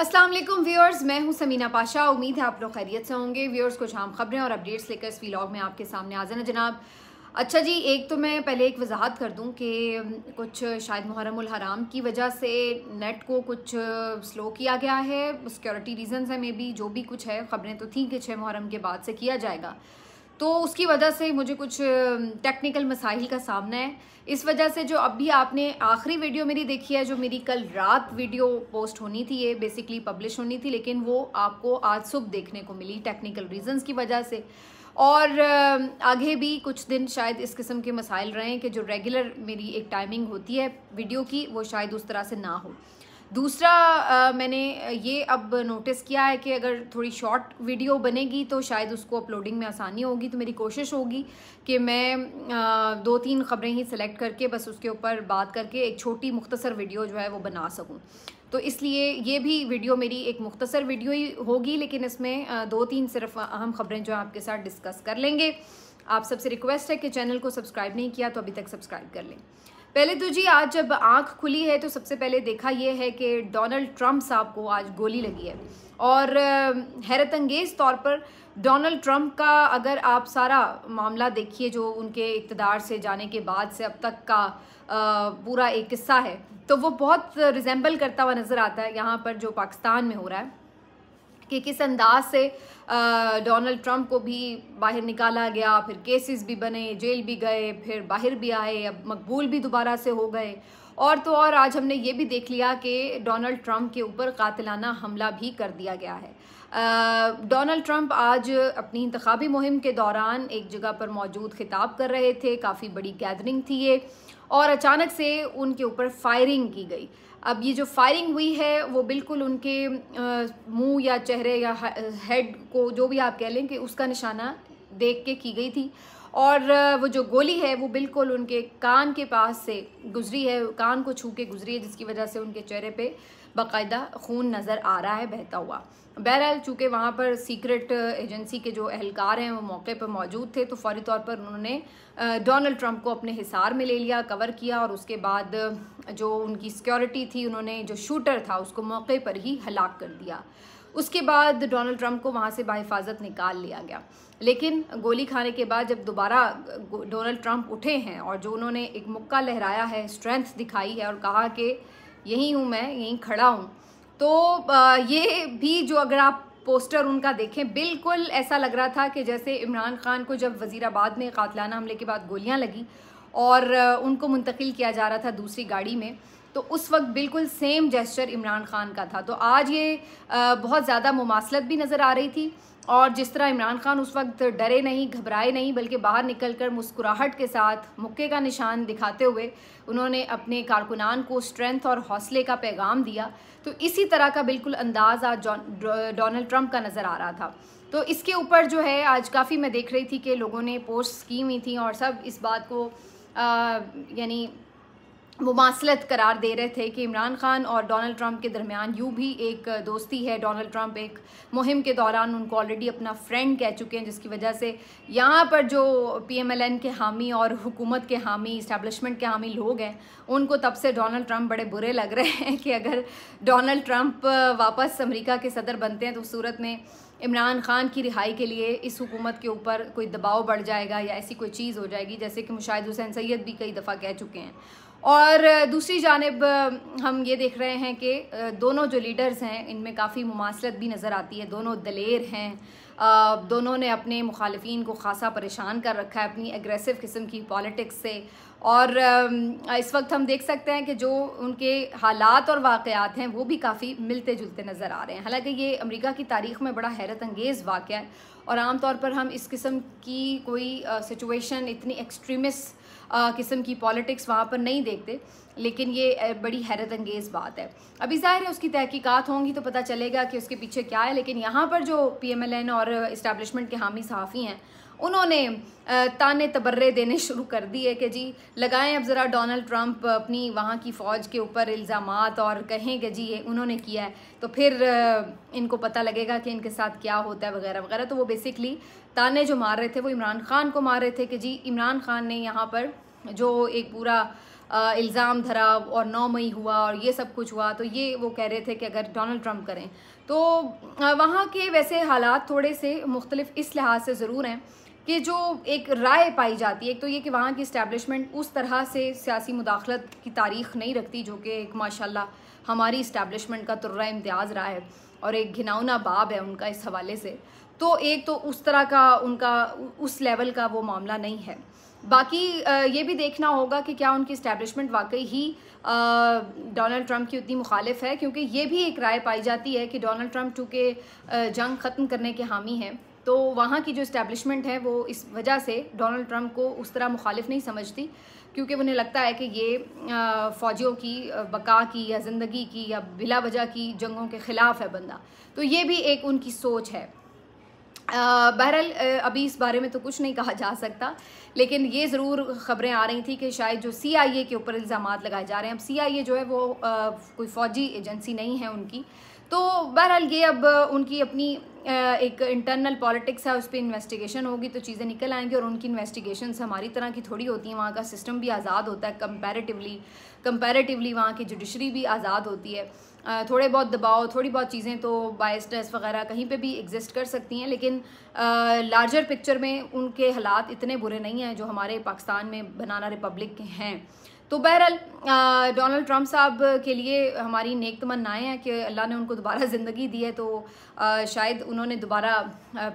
Aslam viewers मैं हूं समीना पाशा उम्मीद है आप लोग खैरियत से होंगे व्यूअर्स कुछ आम खबरें और अपडेट्स लेकर इस व्लॉग में आपके सामने आ जाना जनाब अच्छा जी एक तो मैं पहले एक वजाहत कर दूं कि कुछ शायद मुहरम हराम की वजह से नेट को कुछ स्लो किया गया है सिक्योरिटी रीजंस है मे बी जो भी कुछ है खबरें तो थी कि छः मुहर्रम के बाद से किया जाएगा तो उसकी वजह से मुझे कुछ टेक्निकल मसाइल का सामना है इस वजह से जो अभी आपने आखिरी वीडियो मेरी देखी है जो मेरी कल रात वीडियो पोस्ट होनी थी ये बेसिकली पब्लिश होनी थी लेकिन वो आपको आज सुबह देखने को मिली टेक्निकल रीजंस की वजह से और आगे भी कुछ दिन शायद इस किस्म के मसाइल रहें कि जो रेगुलर मेरी एक टाइमिंग होती है वीडियो की वो शायद उस तरह से ना हो दूसरा आ, मैंने ये अब नोटिस किया है कि अगर थोड़ी शॉर्ट वीडियो बनेगी तो शायद उसको अपलोडिंग में आसानी होगी तो मेरी कोशिश होगी कि मैं आ, दो तीन ख़बरें ही सिलेक्ट करके बस उसके ऊपर बात करके एक छोटी मुख्तसर वीडियो जो है वो बना सकूँ तो इसलिए ये भी वीडियो मेरी एक मुख्तसर वीडियो ही होगी लेकिन इसमें दो तीन सिर्फ अहम ख़बरें जो है आपके साथ डिस्कस कर लेंगे आप सबसे रिक्वेस्ट है कि चैनल को सब्सक्राइब नहीं किया तो अभी तक सब्सक्राइब कर लें पहले तो जी आज जब आंख खुली है तो सबसे पहले देखा ये है कि डोनाल्ड ट्रंप साहब को आज गोली लगी है और हैरत अंगेज़ तौर पर डोनाल्ड ट्रंप का अगर आप सारा मामला देखिए जो उनके इकतदार से जाने के बाद से अब तक का पूरा एक किस्सा है तो वो बहुत रिजेंबल करता हुआ नज़र आता है यहाँ पर जो पाकिस्तान में हो रहा है कि किस अंदाज से डोनाल्ड ट्रंप को भी बाहर निकाला गया फिर केसेस भी बने जेल भी गए फिर बाहर भी आए अब मकबूल भी दोबारा से हो गए और तो और आज हमने ये भी देख लिया कि डोनाल्ड ट्रंप के ऊपर कातिलाना हमला भी कर दिया गया है डोनाल्ड ट्रंप आज अपनी इंतबी मुहिम के दौरान एक जगह पर मौजूद खिताब कर रहे थे काफ़ी बड़ी गैदरिंग थी ये और अचानक से उनके ऊपर फायरिंग की गई अब ये जो फायरिंग हुई है वो बिल्कुल उनके मुंह या चेहरे या हेड को जो भी आप कह लें कि उसका निशाना देख के की गई थी और वो जो गोली है वो बिल्कुल उनके कान के पास से गुजरी है कान को छू के गुजरी है जिसकी वजह से उनके चेहरे पे बाकायदा खून नज़र आ रहा है बहता हुआ बहरहाल चूँकि वहाँ पर सीक्रेट एजेंसी के जो अहलकार हैं वो मौके पर मौजूद थे तो फौरी तौर पर उन्होंने डोनाल्ड ट्रंप को अपने हिसार में ले लिया कवर किया और उसके बाद जो उनकी सिक्योरिटी थी उन्होंने जो शूटर था उसको मौके पर ही हलाक कर दिया उसके बाद डोनाल्ड ट्रंप को वहाँ से बाहिफाजत निकाल लिया गया लेकिन गोली खाने के बाद जब दोबारा डोनाल्ड ट्रंप उठे हैं और जो उन्होंने एक मुक्का लहराया है स्ट्रेंथ दिखाई है और कहा कि यहीं हूँ मैं यहीं खड़ा हूँ तो ये भी जो अगर आप पोस्टर उनका देखें बिल्कुल ऐसा लग रहा था कि जैसे इमरान खान को जब वज़ीराबाद में कातलाना हमले के बाद गोलियां लगी और उनको मुंतकिल किया जा रहा था दूसरी गाड़ी में तो उस वक्त बिल्कुल सेम जेस्चर इमरान खान का था तो आज ये बहुत ज़्यादा मुमासलत भी नज़र आ रही थी और जिस तरह इमरान खान उस वक्त डरे नहीं घबराए नहीं बल्कि बाहर निकल कर मुस्कुराहट के साथ मुक्के का निशान दिखाते हुए उन्होंने अपने कारकुनान को स्ट्रेंथ और हौसले का पैगाम दिया तो इसी तरह का बिल्कुल अंदाज़ आज डोनाल्ड ट्रंप का नज़र आ रहा था तो इसके ऊपर जो है आज काफ़ी मैं देख रही थी कि लोगों ने पोस्ट की हुई थी और सब इस बात को यानी मुमासलत करार दे रहे थे कि इमरान खान और डोनाल्ड ट्रंप के दरमियान यूँ भी एक दोस्ती है डोनाल्ड ट्रंप एक मुहिम के दौरान उनको ऑलरेडी अपना फ्रेंड कह चुके हैं जिसकी वजह से यहाँ पर जो पीएमएलएन के हामी और हुकूमत के हामी इस्टेबलिशमेंट के हामी लोग हैं उनको तब से डोनाल्ड ट्रंप बड़े बुरे लग रहे हैं कि अगर डोनाल्ड ट्रंप वापस अमरीका के सदर बनते हैं तो सूरत में इमरान खान की रिहाई के लिए इस हुकूमत के ऊपर कोई दबाव बढ़ जाएगा या ऐसी कोई चीज़ हो जाएगी जैसे कि मुशाहिद हुसैन सैद भी कई दफ़ा कह चुके हैं और दूसरी जानब हम ये देख रहे हैं कि दोनों जो लीडर्स हैं इनमें काफ़ी मुमासलत भी नज़र आती है दोनों दलेर हैं दोनों ने अपने मुखालफन को खासा परेशान कर रखा है अपनी एग्रेसिव किस्म की पॉलिटिक्स से और इस वक्त हम देख सकते हैं कि जो उनके हालात और वाकयात हैं वो भी काफ़ी मिलते जुलते नज़र आ रहे हैं हालांकि ये अमेरिका की तारीख़ में बड़ा हैरत अंगेज़ वाक़ है और आम तौर पर हम इस किस्म की कोई सिचुएशन इतनी एक्सट्रीमिस्ट किस्म की पॉलिटिक्स वहाँ पर नहीं देखते लेकिन ये बड़ी हैरत अंगेज़ बात है अभी ज़ाहिर है उसकी तहकीकात होंगी तो पता चलेगा कि उसके पीछे क्या है लेकिन यहाँ पर जो पीएमएलएन और इस्टेबलिशमेंट के हामी सहाफ़ी हैं उन्होंने ताने तबर्रे देने शुरू कर दिए कि जी लगाएं अब ज़रा डोनाल्ड ट्रंप अपनी वहाँ की फ़ौज के ऊपर इल्ज़ाम और कहें कि जी ये उन्होंने किया है तो फिर इनको पता लगेगा कि इनके साथ क्या होता है वगैरह वगैरह तो वो बेसिकली ताने जो मार रहे थे वो इमरान खान को मार रहे थे कि जी इमरान खान ने यहाँ पर जो एक पूरा इल्ज़ाम धरा और नौ मई हुआ और ये सब कुछ हुआ तो ये वो कह रहे थे कि अगर डोनल्ड ट्रंप करें तो वहाँ के वैसे हालात थोड़े से मुख्तलिफ इस लिहाज से ज़रूर हैं कि जो एक राय पाई जाती है एक तो ये कि वहाँ की इस्टेबलिशमेंट उस तरह से सियासी मुदाखलत की तारीख नहीं रखती जो कि एक माशाल्लाह हमारी इस्टेबलिशमेंट का तुर्रा इम्तियाज़ रहा है और एक घिनौना बाब है उनका इस हवाले से तो एक तो उस तरह का उनका उस लेवल का वो मामला नहीं है बाकी ये भी देखना होगा कि क्या उनकी इस्टेब्लिशमेंट वाकई ही डोनाल्ड ट्रंप की उतनी मुखालिफ है क्योंकि ये भी एक राय पाई जाती है कि डोनाल्ड ट्रंप चूँकि जंग ख़त्म करने के हामी हैं तो वहाँ की जो इस्टेब्लिशमेंट है वो इस वजह से डोनाल्ड ट्रंप को उस तरह मुखालिफ नहीं समझती क्योंकि उन्हें लगता है कि ये फ़ौजियों की बका की या ज़िंदगी की या बिला वजह की जंगों के ख़िलाफ़ है बंदा तो ये भी एक उनकी सोच है बहरहाल अभी इस बारे में तो कुछ नहीं कहा जा सकता लेकिन ये ज़रूर खबरें आ रही थी कि शायद जो सीआईए के ऊपर इल्ज़ाम लगाए जा रहे हैं अब सीआईए जो है वो आ, कोई फ़ौजी एजेंसी नहीं है उनकी तो बहरहाल ये अब उनकी अपनी एक इंटरनल पॉलिटिक्स है उस पर इन्वेस्टिगेशन होगी तो चीज़ें निकल आएंगी और उनकी इन्वेस्टिगेशन हमारी तरह की थोड़ी होती हैं वहाँ का सिस्टम भी आज़ाद होता है कंपैरेटिवली कंपैरेटिवली वहाँ की जुडिशरी भी आज़ाद होती है थोड़े बहुत दबाव थोड़ी बहुत चीज़ें तो बायस्टर्स वगैरह कहीं पे भी एग्जिस्ट कर सकती हैं लेकिन लार्जर पिक्चर में उनके हालात इतने बुरे नहीं हैं जो हमारे पाकिस्तान में बनाना रिपब्लिक के हैं तो बहरहाल डोनाल्ड ट्रंप साहब के लिए हमारी नेक तमन्नाएँ हैं कि अल्लाह ने उनको दोबारा ज़िंदगी दी है तो आ, शायद उन्होंने दोबारा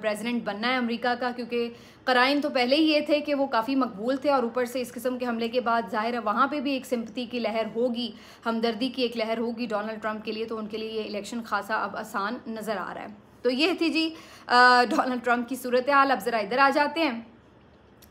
प्रेसिडेंट बनना है अमेरिका का क्योंकि कराइन तो पहले ही ये थे कि वो काफ़ी मकबूल थे और ऊपर से इस किस्म के हमले के बाद ज़ाहिर है वहाँ पर भी एक सिम्पति की लहर होगी हमदर्दी की एक लहर होगी डोनाल्ड ट्रंप के लिए तो उनके लिए ये इलेक्शन खासा अब आसान नज़र आ रहा है तो ये थी जी डोनाल्ड ट्रंप की सूरत हाल अब ज़रा इधर आ जाते हैं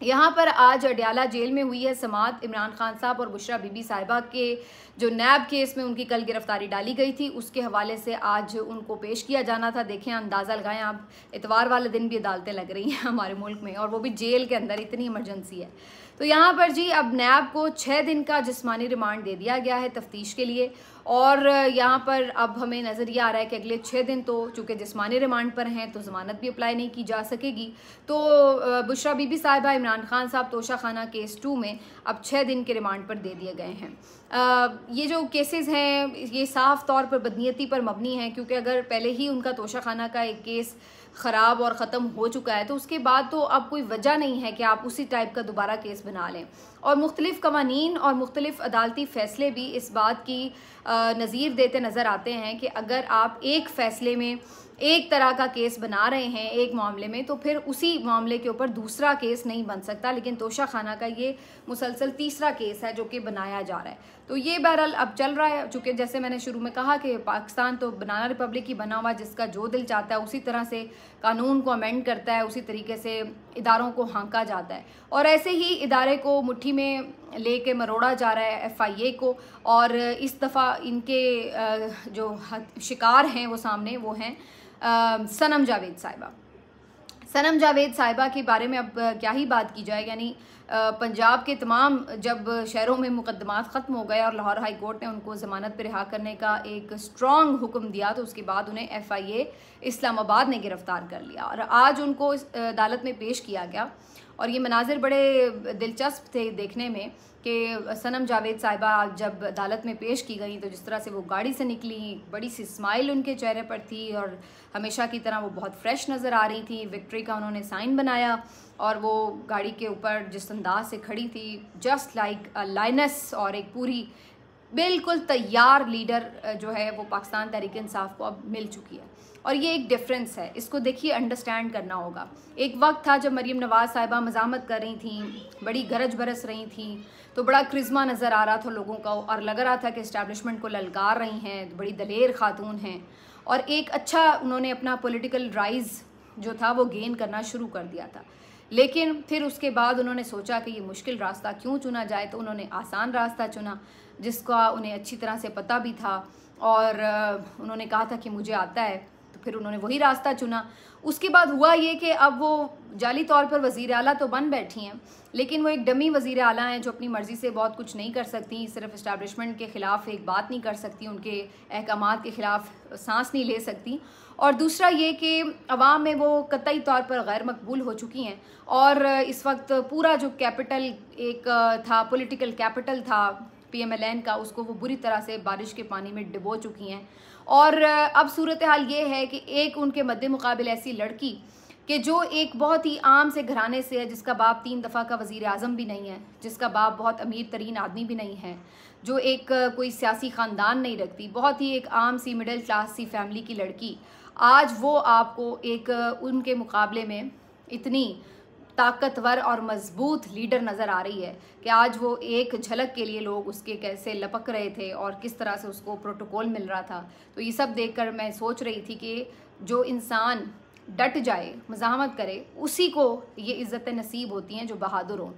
यहाँ पर आज अडयाला जेल में हुई है समात इमरान खान साहब और बुशरा बीबी साहिबा के जो नैब केस में उनकी कल गिरफ्तारी डाली गई थी उसके हवाले से आज उनको पेश किया जाना था देखें अंदाज़ा लगाएं आप इतवार वाले दिन भी अदालतें लग रही हैं हमारे मुल्क में और वो भी जेल के अंदर इतनी इमरजेंसी है तो यहाँ पर जी अब नैब को छः दिन का जिसमानी रिमांड दे दिया गया है तफ्तीश के लिए और यहाँ पर अब हमें नज़र ये आ रहा है कि अगले छः दिन तो चूँकि जिसमानी रिमांड पर हैं तो ज़मानत भी अप्लाई नहीं की जा सकेगी तो बुशरा बीबी साहिबा इमरान खान साहब तोशा खाना केस टू में अब छः दिन के रिमांड पर दे दिए गए हैं ये जो केसेस हैं ये साफ तौर पर बदनीति पर मबनी हैं क्योंकि अगर पहले ही उनका तोशा खाना का एक केस ख़राब और ख़त्म हो चुका है तो उसके बाद तो अब कोई वजह नहीं है कि आप उसी टाइप का दोबारा केस बना लें और मुख्तलिफ़ कवानीन और मुख्तलिफ़ अदालती फ़ैसले भी इस बात की नज़ीर देते नज़र आते हैं कि अगर आप एक फ़ैसले में एक तरह का केस बना रहे हैं एक मामले में तो फिर उसी मामले के ऊपर दूसरा केस नहीं बन सकता लेकिन तोशा खाना का ये मुसलसल तीसरा केस है जो कि बनाया जा रहा है तो ये बहरहाल अब चल रहा है चूँकि जैसे मैंने शुरू में कहा कि पाकिस्तान तो बनाना रिपब्लिक ही बना हुआ जिसका जो दिल चाहता है उसी तरह से कानून को अमेंड करता है उसी तरीके से इदारों को हाँका जाता है और ऐसे ही इदारे को मुठ्ठी में लेके मरोड़ा जा रहा है एफआईए को और इस दफ़ा इनके जो शिकार हैं वो सामने वो हैं सनम जावेद साहिबा सनम जावेद साहिबा के बारे में अब क्या ही बात की जाए यानी पंजाब के तमाम जब शहरों में मुकदमात ख़त्म हो गए और लाहौर हाई कोर्ट ने उनको ज़मानत पर रिहा करने का एक स्ट्रॉन्ग हुक्म दिया तो उसके बाद उन्हें एफ़ आई ए इस्लामाबाद ने गिरफ़्तार कर लिया और आज उनको इस अदालत में पेश किया गया और ये मनाजिर बड़े दिलचस्प थे देखने में कि सनम जावेद साहिबा जब अदालत में पेश की गई तो जिस तरह से वो गाड़ी से निकली बड़ी सी स्माइल उनके चेहरे पर थी और हमेशा की तरह वो बहुत फ्रेश नज़र आ रही थी विक्ट्री का उन्होंने साइन बनाया और वो गाड़ी के ऊपर जिस अंदाज से खड़ी थी जस्ट लाइक लाइनस और एक पूरी बिल्कुल तैयार लीडर जो है वो पाकिस्तान तहरीक इंसाफ को अब मिल चुकी है और ये एक डिफरेंस है इसको देखिए अंडरस्टैंड करना होगा एक वक्त था जब मरीम नवाज़ साहिबा मजामत कर रही थी बड़ी गरज बरस रही थी तो बड़ा क्रिज्मा नज़र आ रहा था लोगों का और लग रहा था कि इस्टेबलिशमेंट को ललकार रही हैं तो बड़ी दलेर खातून हैं और एक अच्छा उन्होंने अपना पोलिटिकल राइज़ जो था वो गेन करना शुरू कर दिया था लेकिन फिर उसके बाद उन्होंने सोचा कि ये मुश्किल रास्ता क्यों चुना जाए तो उन्होंने आसान रास्ता चुना जिसका उन्हें अच्छी तरह से पता भी था और उन्होंने कहा था कि मुझे आता है फिर उन्होंने वही रास्ता चुना उसके बाद हुआ ये कि अब वो जाली तौर पर वज़ी अला तो बन बैठी हैं लेकिन वो एक डमी वज़ी अला हैं जो अपनी मर्ज़ी से बहुत कुछ नहीं कर सकती सिर्फ इस्टबलिशमेंट के ख़िलाफ़ एक बात नहीं कर सकती उनके अहकाम के ख़िलाफ़ सांस नहीं ले सकती और दूसरा ये कि अवाम में वो कतई तौर पर गैर मकबूल हो चुकी हैं और इस वक्त पूरा जो कैपिटल एक था पॉलिटिकल कैपिटल था पीएमएलएन का उसको वो बुरी तरह से बारिश के पानी में डिबो चुकी हैं और अब सूरत हाल ये है कि एक उनके मद्दे मुकाबले ऐसी लड़की कि जो एक बहुत ही आम से घराने से है जिसका बाप तीन दफ़ा का वज़ी अजम भी नहीं है जिसका बाप बहुत अमीर तरीन आदमी भी नहीं है जो एक कोई सियासी ख़ानदान नहीं रखती बहुत ही एक आम सी मिडिल क्लास सी फैमिली की लड़की आज वो आपको एक उनके मुकाबले में इतनी ताकतवर और मजबूत लीडर नज़र आ रही है कि आज वो एक झलक के लिए लोग उसके कैसे लपक रहे थे और किस तरह से उसको प्रोटोकॉल मिल रहा था तो ये सब देखकर मैं सोच रही थी कि जो इंसान डट जाए मजामत करे उसी को ये इज़्ज़त नसीब होती हैं जो बहादुर हों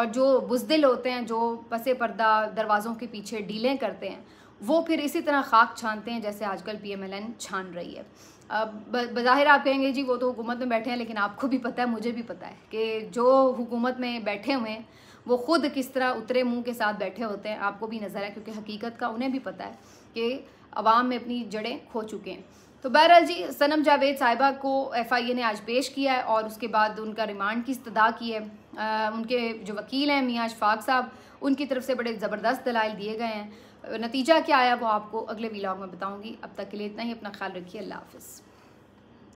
और जो बुजदिल होते हैं जो पसे पर्दा दरवाज़ों के पीछे डीलें करते हैं वो फिर इसी तरह खाक छानते हैं जैसे आजकल पीएमएलएन छान रही है बज़ाहिर आप कहेंगे जी वो तो हुकूमत में बैठे हैं लेकिन आपको भी पता है मुझे भी पता है कि जो हुकूमत में बैठे हुए हैं वो ख़ुद किस तरह उतरे मुंह के साथ बैठे होते हैं आपको भी नज़र है क्योंकि हकीकत का उन्हें भी पता है कि आवाम में अपनी जड़ें खो चुके हैं तो बहरहाल जी सनम जावेद साहिबा को एफ़ आई ए ने आज पेश किया है और उसके बाद उनका रिमांड की इस्तदा की है आ, उनके जो वकील हैं मियाँ अशफाक साहब उनकी तरफ से बड़े ज़बरदस्त दलाइल दिए गए हैं नतीजा क्या आया वो आपको अगले व्लॉग में बताऊँगी अब तक के लिए इतना ही अपना ख्याल रखिए अल्लाह हाफिज़